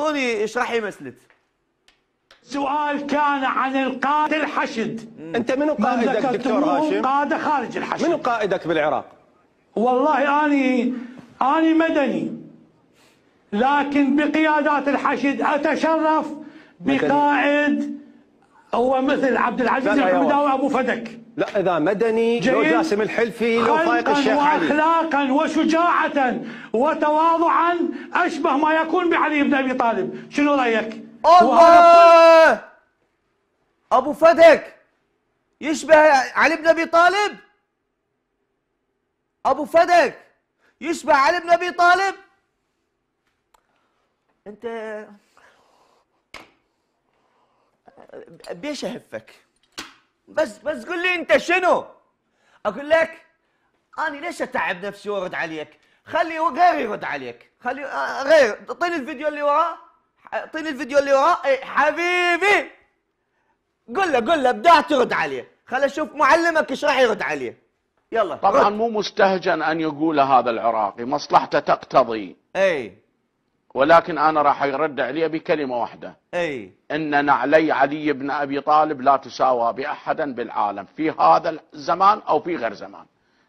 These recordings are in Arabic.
اعطوني اشرحي مسلت سؤال كان عن القاتل الحشد انت منو قائدك دكتور هاشم؟ قاده خارج الحشد منو قائدك بالعراق؟ والله اني اني مدني لكن بقيادات الحشد اتشرف بقائد هو مثل عبد العزيز الحمداوي ابو فدك لا اذا مدني لو جاسم الحلفي لو فايق الشيخ علي وشجاعه وتواضعا اشبه ما يكون بعلي بن ابي طالب شنو رايك الله ابو فدك يشبه علي بن ابي طالب ابو فدك يشبه علي بن ابي طالب انت بيش اهفك بس بس قول لي انت شنو اقول لك انا ليش اتعب نفسي وارد عليك خلي غيري يرد عليك خلي آه، غير اعطيني الفيديو اللي وراه اعطيني الفيديو اللي وراه إيه، حبيبي قل له قل له ابدعت ترد عليه خل اشوف معلمك ايش راح يرد عليه يلا طبعا رد. مو مستهجن ان يقول هذا العراقي مصلحته تقتضي اي ولكن أنا راح أرد عليه بكلمة واحدة أي إن نعلي علي بن أبي طالب لا تساوى بأحدا بالعالم في هذا الزمان أو في غير زمان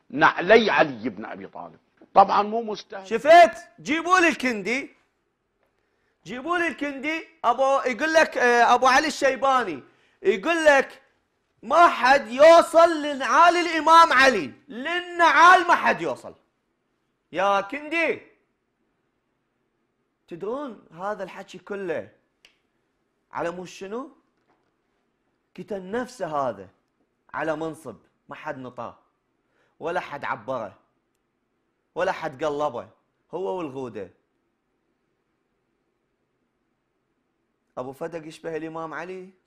نعلي علي بن أبي طالب طبعا مو مستهل شفت جيبوا لي الكندي جيبوا لي الكندي أبو يقول لك آه، أبو علي الشيباني يقول لك ما حد يوصل لنعال الإمام علي للنعال ما حد يوصل يا كندي تدرون هذا الحكي كله على مو شنو؟ كتن نفسه هذا على منصب ما حد نطاه ولا حد عبره ولا حد قلبه هو والغوده ابو فدق يشبه الامام علي